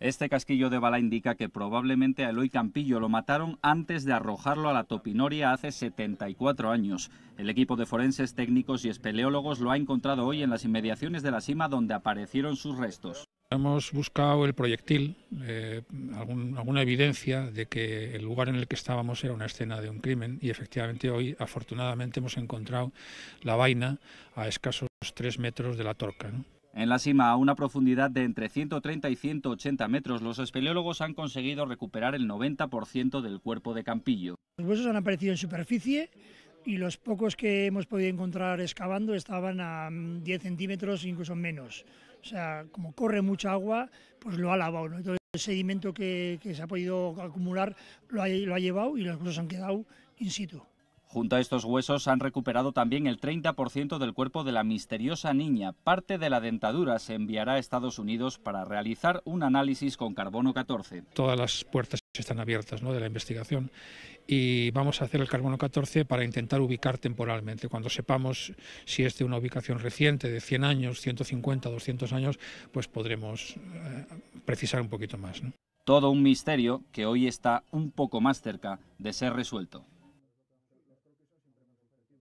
Este casquillo de bala indica que probablemente a Eloy Campillo lo mataron antes de arrojarlo a la topinoria hace 74 años. El equipo de forenses técnicos y espeleólogos lo ha encontrado hoy en las inmediaciones de la cima donde aparecieron sus restos. Hemos buscado el proyectil, eh, alguna evidencia de que el lugar en el que estábamos era una escena de un crimen y efectivamente hoy afortunadamente hemos encontrado la vaina a escasos tres metros de la torca. ¿no? En la cima, a una profundidad de entre 130 y 180 metros, los espeleólogos han conseguido recuperar el 90% del cuerpo de Campillo. Los huesos han aparecido en superficie y los pocos que hemos podido encontrar excavando estaban a 10 mm, centímetros, incluso menos. O sea, como corre mucha agua, pues lo ha lavado. el sedimento que, se ha podido acumular lo ha, lo ha llevado y los huesos han quedado in situ. Junto a estos huesos han recuperado también el 30% del cuerpo de la misteriosa niña. Parte de la dentadura se enviará a Estados Unidos para realizar un análisis con carbono 14. Todas las puertas están abiertas de la investigación y vamos a hacer el carbono 14 para intentar ubicar temporalmente. Cuando sepamos si es de una ubicación reciente de 100 años, 150, 200 años, pues podremos eh, precisar un poquito más. Todo un misterio que hoy está un poco más cerca de ser resuelto.